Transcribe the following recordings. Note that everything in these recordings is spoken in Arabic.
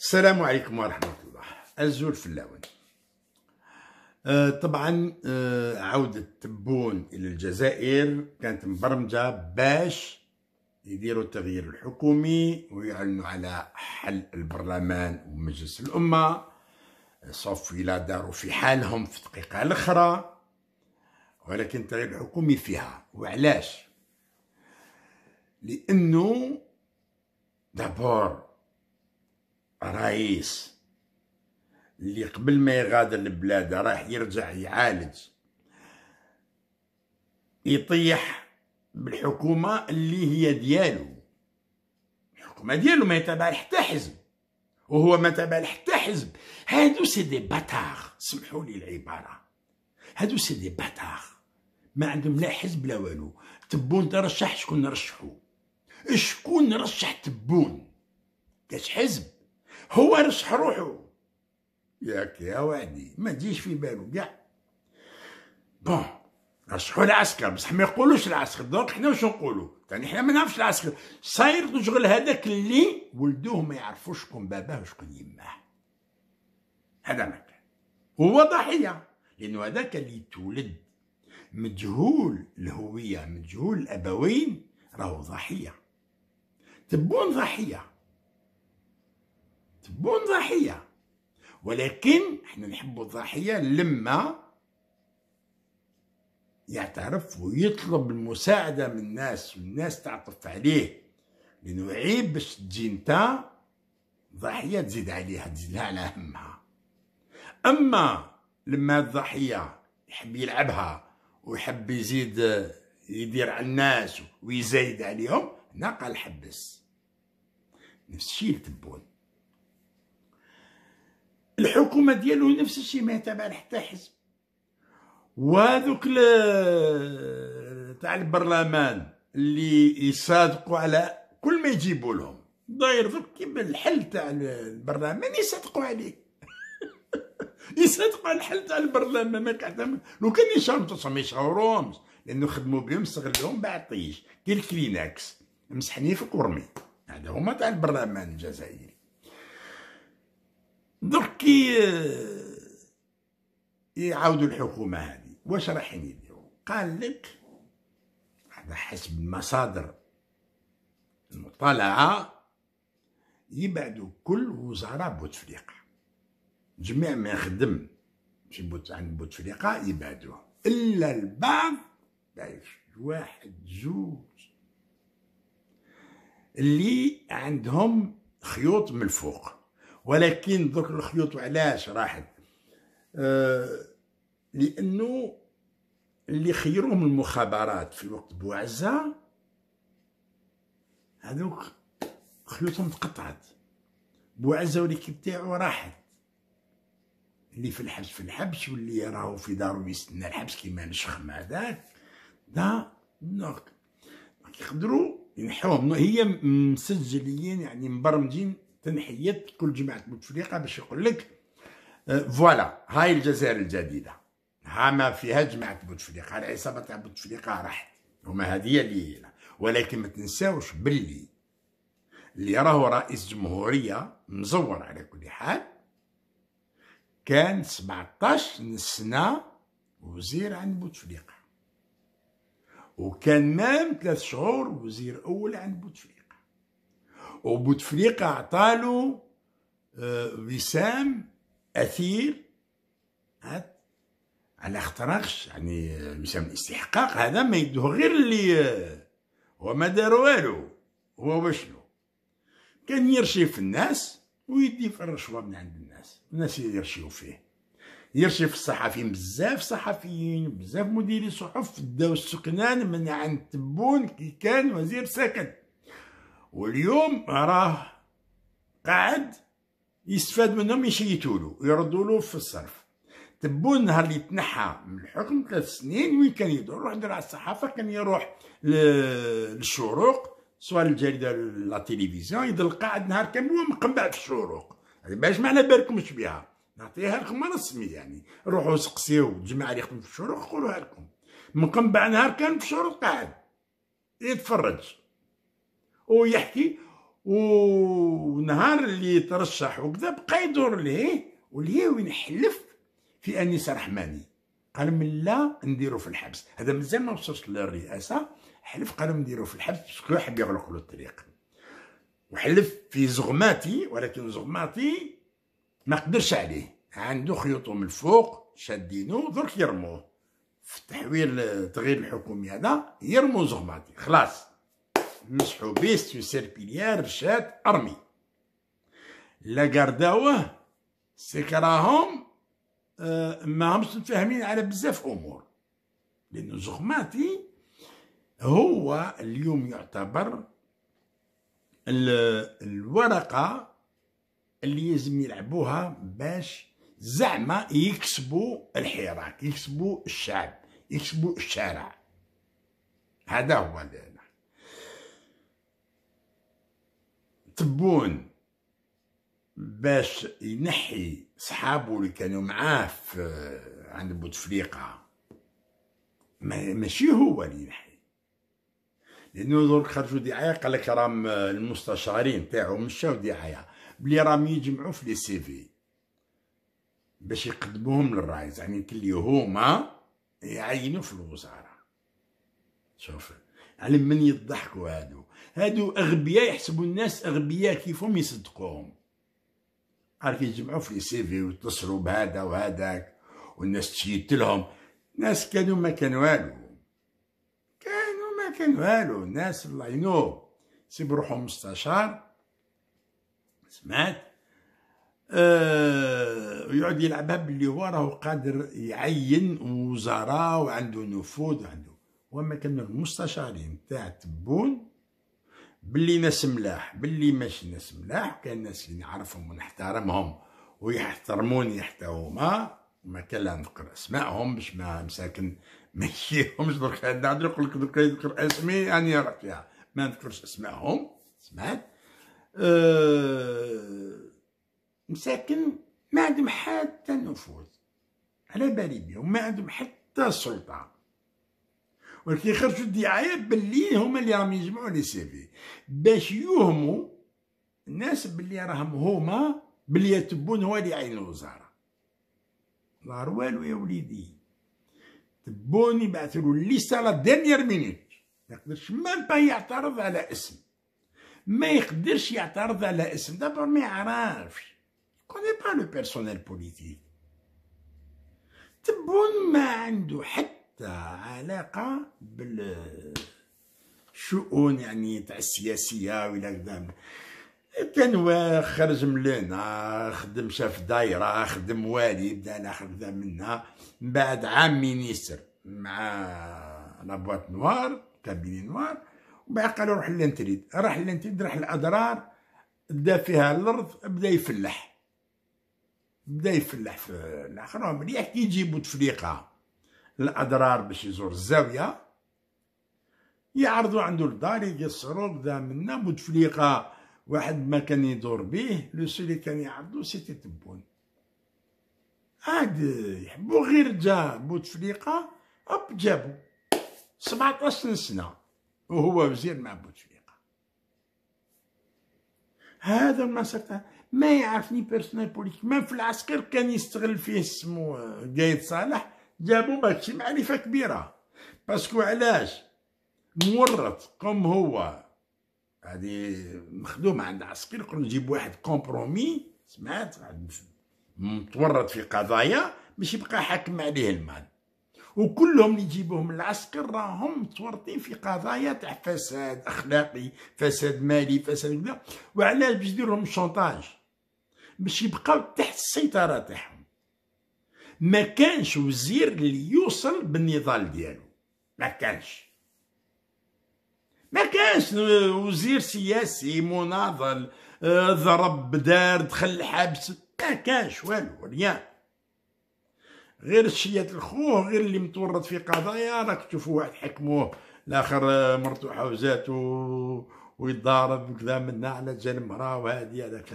السلام عليكم ورحمة الله أزول في اللون أه، طبعا أه، عودة تبون إلى الجزائر كانت مبرمجة باش يديروا التغيير الحكومي ويعلنوا على حل البرلمان ومجلس الأمة صوف إلى داروا في حالهم في دقيقة الأخرى ولكن التغيير الحكومي فيها وعلاش لأنه دابور رئيس اللي قبل ما يغادر البلاد راح يرجع يعالج يطيح بالحكومة اللي هي ديالو الحكومة ديالو ما يتابع حتى حزب وهو ما تابع حتى حزب هادو سي دي باتار سمحوا لي العبارة هادو سي دي باتار ما عندهم لا حزب لا والو تبون ترشح شكون رشحو شكون رشح تبون كاش حزب هو رشح روحو ياك يا وعدي ما تجيش في بالو كاع بون رشحوا العسكر بصح ما يقولوش العسكر دونك حنا واش نقولوا يعني حنا ما نعرفش العسكر صاير شغل هذاك اللي ولدوه ما يعرفوش شكون باباه وشكون يماه هذا ما كان هو ضحيه لانه هذاك اللي تولد مجهول الهويه مجهول الابوين راهو ضحيه تبون ضحيه تبون ضحيه ولكن احنا نحب الضحيه لما يعترف ويطلب المساعده من الناس والناس تعطف عليه لانه عيب باش تجي انت ضحيه تزيد عليها تزيدها على همها اما لما الضحيه يحب يلعبها ويحب يزيد يدير على الناس ويزايد عليهم نقل حبس نفس الشيء التبون الحكومه ديالو نفس الشيء ما يتابع حتى حزب وهذوك تاع البرلمان اللي يصادقوا على كل ما يجيبوا لهم داير دوك كيما الحل تاع البرلمان يصدقوا عليه يصدقوا على الحل تاع البرلمان ما كحتم لو كان يشاوروا ما يشاوروهمش لانه خدموا بهم استغلوهم بعطيش ديال كلينكس مسحني في كورمي هذا هما تاع البرلمان الجزائري درك كي آه، يعاودوا الحكومه هذه واش رايحين يديروا قال لك هذا حسب المصادر المطالعه يبعدوا كل وزراء بوتفليقه جميع ما يخدم في بوت عند بوتفليقه يبعدوه الا البعض بايش واحد زوج اللي عندهم خيوط من الفوق ولكن دوك الخيوط علاش راحت آه لانه اللي خيروهم المخابرات في وقت بوعزه هذوك خيوطهم تقطعت بوعزه والكيب تاعو راحت اللي في الحبس في الحبس واللي راهو في دارو يستنى الحبس كيما نشخم هذاك دا نوك يقدروا ينحوهم هي مسجلين يعني مبرمجين تنحيت كل جماعة بوتفليقة باش يقول لك آه، فوالا هاي الجزائر الجديدة ها ما فيها جماعة بوتفليقة العصابة تاع بوتفليقة راحت هما هذه اللي ولكن ما تنساوش باللي اللي راهو رئيس جمهورية مزور على كل حال كان 17 سنة وزير عند بوتفليقة وكان مام ثلاث شهور وزير أول عند بوتفليقة وبوتفليقة أعطاله آه، وسام أثير على اختراقش يعني وسام الاستحقاق هذا ما يدوه غير اللي هو آه، ما دار والو هو واشنو كان في الناس ويدي في الرشوة من عند الناس الناس يرشيو فيه في الصحفيين بزاف صحفيين بزاف مديري صحف داو السكنان من عند تبون كي كان وزير سكن واليوم راه قاعد يستفاد منهم يشيتوا له يردوا له في الصرف تبو نهار اللي تنحى من الحكم ثلاث سنين وين كان يدور يدير على الصحافه كان يروح للشروق سواء الجريده لا تيليفزيون يضل قاعد نهار كامل ومقبع في الشروق يعني باش ما على بالكمش بها نعطيها لكم انا اسمي يعني روحوا سقسيو الجماعه اللي يخدموا في الشروق قولوها لكم مقنبع نهار كان في الشروق قاعد يتفرج ويحكي ونهار اللي ترشح وكذا بقى يدور ليه وليه وين حلف في انيس رحماني قال من لا نديرو في الحبس هذا مازال ما وصلش للرئاسه حلف قال نديرو في الحبس باسكو يحب يغلق له الطريق وحلف في زغماتي ولكن زغماتي ما قدرش عليه عنده خيوطه من الفوق شادينو درك يرموه في تحويل تغيير الحكومي هذا يرمو زغماتي خلاص مسحو بيه سيربيليار رشاد ارمي لا قرداوه سكراهم آه ماهمش متفاهمين على بزاف امور لانه زخماتي هو اليوم يعتبر الورقه اللي لازم يلعبوها باش زعما يكسبوا الحراك يكسبوا الشعب يكسبوا الشارع هذا هو تبون باش ينحي صحابه اللي كانوا معاه في عند بوتفليقة ما ماشي هو اللي ينحي لانه دور خرجوا دعايه قال لك راهم المستشارين تاعو مشاو دعايه بلي راهم يجمعوا في لي سي في باش يقدموهم للرايز يعني كل هما يعينوا في الوزاره شوف على من يضحكوا هادو هادو اغبياء يحسبوا الناس اغبياء كيفهم يصدقوهم عارف يجمعوا في في ويتصلوا بهذا وهذاك والناس تشيت لهم ناس كانوا ما كانوا والو كانوا ما كانوا والو الناس الله ينوب سيب روحهم مستشار سمعت أه يعود يلعبها باللي هو راهو قادر يعين وزراء وعنده نفوذ وعنده وما كانوا المستشارين تاع تبون باللي ناس ملاح باللي ماشي ناس ملاح كان ناس اللي نعرفهم ونحترمهم ويحترموني حتى هما ما كان لا نذكر اسمائهم باش ما مساكن ما يشيهمش درك هذا نقول لك درك يذكر اسمي راني يعني راه فيها ما نذكرش اسمائهم سمعت أه مساكن ما عندهم حتى نفوذ على بالي بهم ما عندهم حتى سلطه ولكن يخرجوا الدعايه باللي هما اللي راهم يجمعوا لي سي في باش يوهموا الناس باللي راهم هما باللي يتبون هو اللي عين الوزاره لا والو يا وليدي تبون يبعثوا له الليسته لا دينيير مينيت ما يقدرش مام با يعترض على اسم ما يقدرش يعترض على اسم دابا ما يعرفش كوني با لو بيرسونيل بوليتيك تبون ما عنده حتى تاع علاقه بالشؤون يعني تاع السياسيه ولا كذا كان خرج من لنا خدم شاف دايره خدم والي بدا انا خدم منا من بعد عام مينيستر مع لابوات نوار كابيني نوار وبعد قالوا روح للانتريد راح للانتريد راح الاضرار بدا فيها الارض بدا يفلح بدا يفلح في الاخر مليح كي يجيبوا تفليقه الاضرار باش يزور الزاويه يعرضوا عنده الدار يقصروا بدا منا بوتفليقه واحد ما كان يدور بيه لو سولي كان يعرضو سيتي تبون عاد يحبو غير جا بوتفليقه اب جابو 17 سنه وهو وزير مع بوتفليقه هذا المسار ما يعرفني بيرسونيل بوليتيك ما في العسكر كان يستغل فيه سمو قايد آه، صالح جابوا ماشي معرفه كبيره باسكو علاش مورط كوم هو هادي مخدوم عند عسكري يقولو نجيب واحد كومبرومي سمعت متورط في قضايا باش يبقى حاكم عليه المال وكلهم اللي يجيبوهم العسكر راهم متورطين في قضايا تاع فساد اخلاقي فساد مالي فساد وعلاش باش يديرهم شونطاج باش يبقاو تحت السيطره تاعهم ما كانش وزير اللي يوصل بالنضال ديالو ما كانش ما كانش وزير سياسي مناضل آه، ضرب دار دخل الحبس ما كانش والو ريان غير الشيات الخوه غير اللي متورط في قضايا راك تشوفوا واحد حكموه الاخر آه، مرتو حوزاتو ويضارب كذا منا على جال المراه وهادي هذاك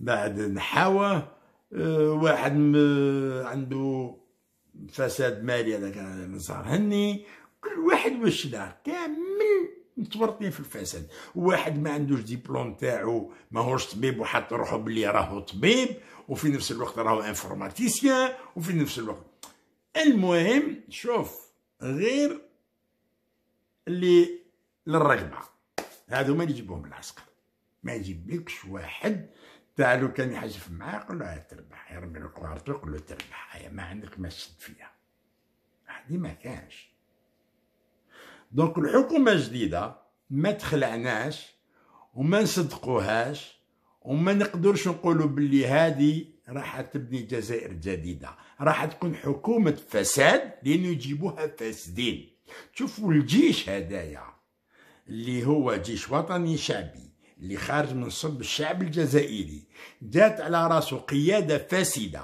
بعد نحاوه أه، واحد عنده فساد مالي هذاك نصار هني كل واحد واش دار كامل متورطين في الفساد واحد ما عندوش ديبلوم تاعو ماهوش طبيب وحط روحو بلي راهو طبيب وفي نفس الوقت راهو انفورماتيسيان وفي نفس الوقت المهم شوف غير اللي للرقبه هادو ما يجيبوهم العسكر ما يجيبلكش واحد تعالوا كان يحجف معاه قال له تربح يرمي له كوارتو قال له تربح ما عندك ما تشد فيها هذه ما كانش دونك الحكومة الجديدة ما تخلعناش وما نصدقوهاش وما نقدرش نقولوا باللي هذه راح تبني جزائر جديدة راح تكون حكومة فساد لأن يجيبوها فاسدين تشوفوا الجيش هدايا اللي هو جيش وطني شعبي اللي خارج من صلب الشعب الجزائري جات على راسه قيادة فاسدة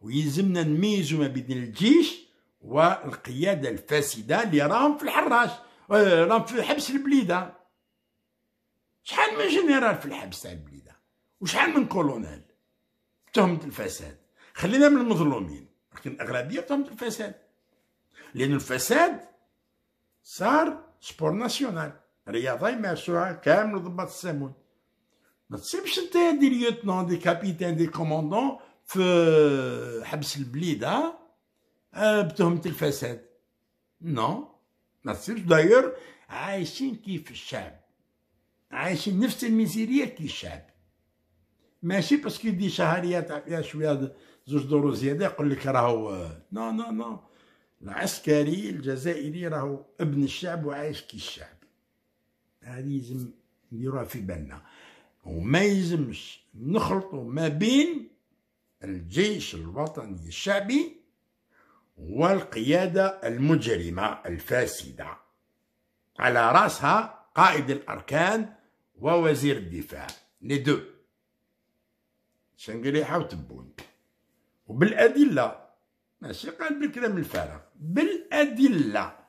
ويلزمنا نميزو ما بين الجيش والقيادة الفاسدة اللي راهم في الحراش آه، راهم في حبس البليدة شحال من جنرال في الحبس تاع البليدة وشحال من كولونيل تهمة الفساد خلينا من المظلومين لكن الأغلبية تهمة الفساد لأن الفساد صار سبور ناسيونال رياضي مشروع كامل ضباط السمون ما تسيبش انت دي ليوتنون دي كابيتان دي كوموندون في حبس البليد ها بتهمة الفساد نو ما تسيبش داير عايشين كيف الشعب عايشين نفس الميزيرية كي الشعب ماشي باسكو دي شهريات تاع فيها شوية زوج دورو زيادة يقول لك راهو نو نو نو العسكري الجزائري راهو ابن الشعب وعايش كي الشعب هذه يلزم نديروها في بالنا وما يلزمش نخلطوا ما بين الجيش الوطني الشعبي والقيادة المجرمة الفاسدة على رأسها قائد الأركان ووزير الدفاع لي دو شنقريحة وتبون وبالأدلة ماشي قال بالكلام الفارغ بالأدلة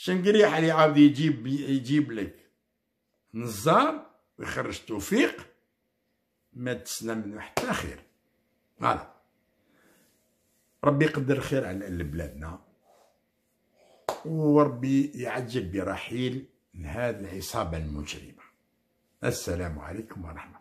شنقريح اللي عاود يجيب يجيب لك نزار ويخرج توفيق ما تسنى منه حتى خير هذا ربي يقدر الخير على بلادنا وربي يعجب برحيل هذه العصابة المجرمة السلام عليكم ورحمة